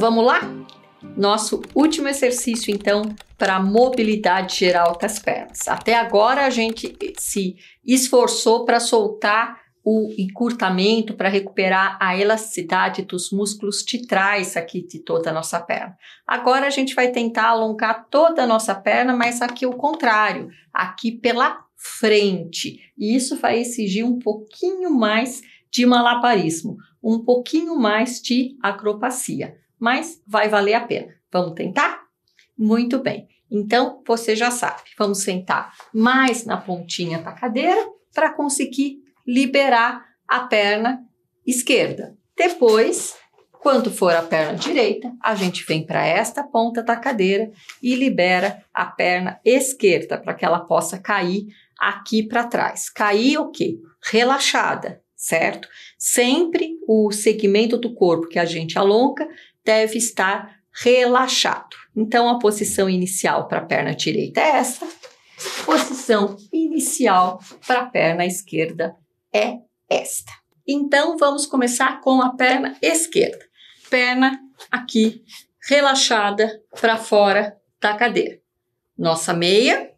vamos lá? Nosso último exercício, então, para mobilidade geral das pernas. Até agora a gente se esforçou para soltar o encurtamento, para recuperar a elasticidade dos músculos trás aqui de toda a nossa perna. Agora a gente vai tentar alongar toda a nossa perna, mas aqui o contrário, aqui pela frente. E isso vai exigir um pouquinho mais de malabarismo, um pouquinho mais de acropacia mas vai valer a pena. Vamos tentar? Muito bem. Então, você já sabe. Vamos sentar mais na pontinha da cadeira para conseguir liberar a perna esquerda. Depois, quando for a perna direita, a gente vem para esta ponta da cadeira e libera a perna esquerda para que ela possa cair aqui para trás. Cair o quê? Relaxada, certo? Sempre o segmento do corpo que a gente alonga deve estar relaxado. Então, a posição inicial para a perna direita é essa, posição inicial para a perna esquerda é esta. Então, vamos começar com a perna esquerda. Perna aqui relaxada para fora da cadeira. Nossa meia.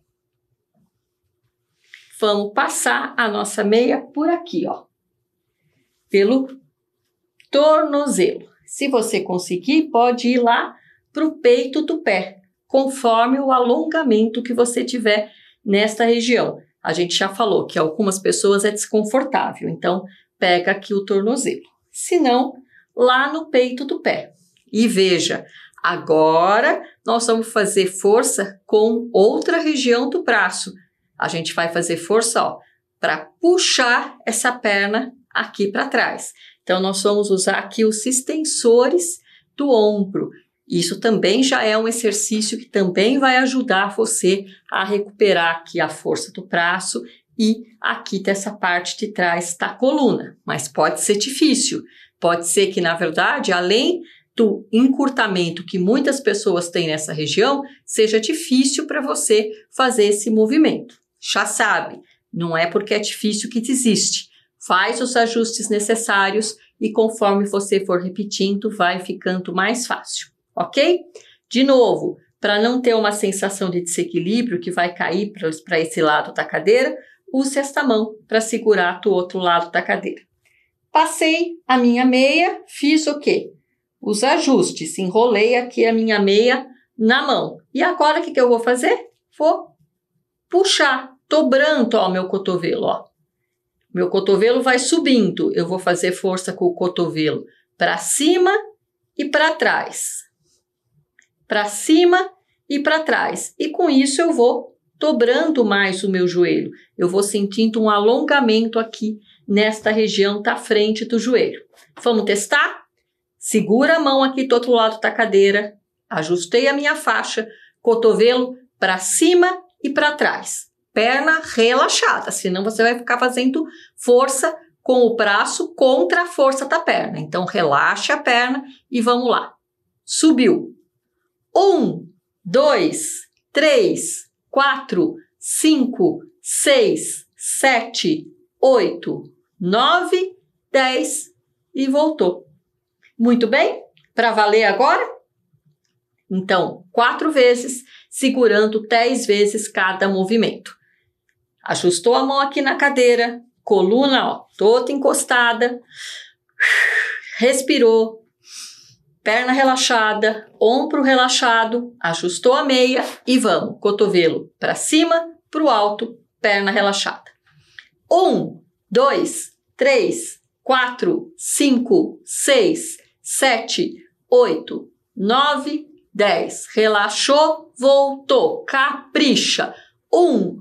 Vamos passar a nossa meia por aqui, ó. Pelo tornozelo. Se você conseguir, pode ir lá para o peito do pé, conforme o alongamento que você tiver nesta região. A gente já falou que algumas pessoas é desconfortável, então pega aqui o tornozelo. Se não, lá no peito do pé. E veja, agora nós vamos fazer força com outra região do braço. A gente vai fazer força, ó, para puxar essa perna aqui para trás. Então, nós vamos usar aqui os extensores do ombro. Isso também já é um exercício que também vai ajudar você a recuperar aqui a força do braço e aqui dessa parte de trás da coluna. Mas pode ser difícil. Pode ser que, na verdade, além do encurtamento que muitas pessoas têm nessa região, seja difícil para você fazer esse movimento. Já sabe, não é porque é difícil que desiste faz os ajustes necessários e conforme você for repetindo, vai ficando mais fácil, ok? De novo, para não ter uma sensação de desequilíbrio que vai cair para esse lado da cadeira, use esta mão para segurar do outro lado da cadeira. Passei a minha meia, fiz o quê? Os ajustes, enrolei aqui a minha meia na mão. E agora o que, que eu vou fazer? Vou puxar, dobrando o meu cotovelo, ó. Meu cotovelo vai subindo, eu vou fazer força com o cotovelo para cima e para trás. Para cima e para trás. E com isso eu vou dobrando mais o meu joelho. Eu vou sentindo um alongamento aqui nesta região da frente do joelho. Vamos testar? Segura a mão aqui do outro lado da cadeira. Ajustei a minha faixa, cotovelo para cima e para trás perna relaxada, senão você vai ficar fazendo força com o braço contra a força da perna. Então, relaxa a perna e vamos lá. Subiu. Um, dois, três, quatro, cinco, seis, sete, oito, nove, dez e voltou. Muito bem? Para valer agora? Então, quatro vezes, segurando dez vezes cada movimento. Ajustou a mão aqui na cadeira, coluna ó, toda encostada, respirou, perna relaxada, ombro relaxado, ajustou a meia e vamos, cotovelo para cima, para o alto, perna relaxada. Um, dois, três, quatro, cinco, seis, sete, oito, nove, dez. Relaxou, voltou, capricha. Um,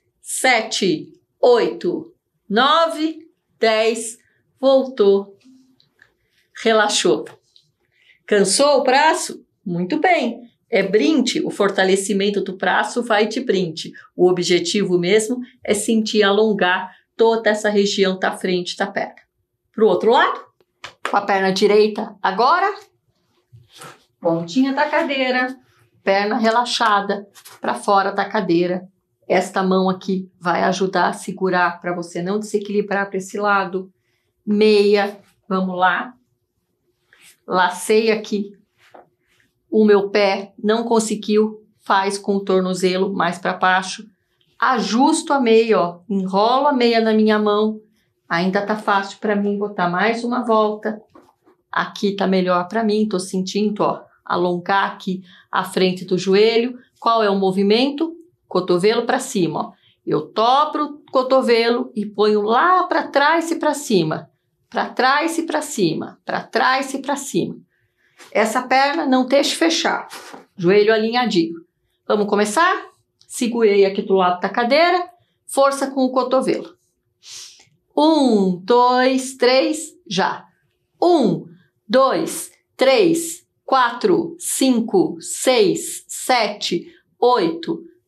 sete, oito, nove, dez. Voltou. Relaxou. Cansou o braço? Muito bem. É brinde, o fortalecimento do braço vai de brinde. O objetivo mesmo é sentir alongar toda essa região da frente da perna. pro outro lado, com a perna direita agora, pontinha da cadeira, perna relaxada para fora da cadeira, esta mão aqui vai ajudar a segurar para você não desequilibrar para esse lado. Meia, vamos lá. Lacei aqui. O meu pé não conseguiu, faz com o tornozelo mais para baixo. Ajusto a meia, ó. Enrolo a meia na minha mão. Ainda tá fácil para mim botar mais uma volta. Aqui tá melhor para mim, tô sentindo, ó, alongar aqui a frente do joelho. Qual é o movimento? cotovelo para cima. Ó. Eu topo o cotovelo e ponho lá para trás e para cima, para trás e para cima, para trás e para cima. Essa perna não deixe fechar, joelho alinhadinho. Vamos começar? Segurei aqui do lado da cadeira, força com o cotovelo. Um, dois, três, já. Um, dois, três, quatro, cinco, seis, sete, oito,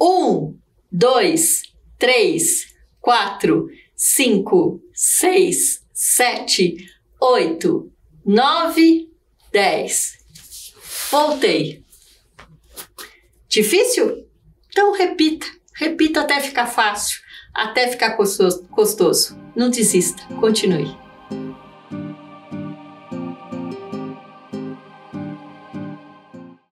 Um, dois, três, quatro, cinco, seis, sete, oito, nove, dez. Voltei. Difícil? Então repita, repita até ficar fácil, até ficar gostoso. Não desista, continue.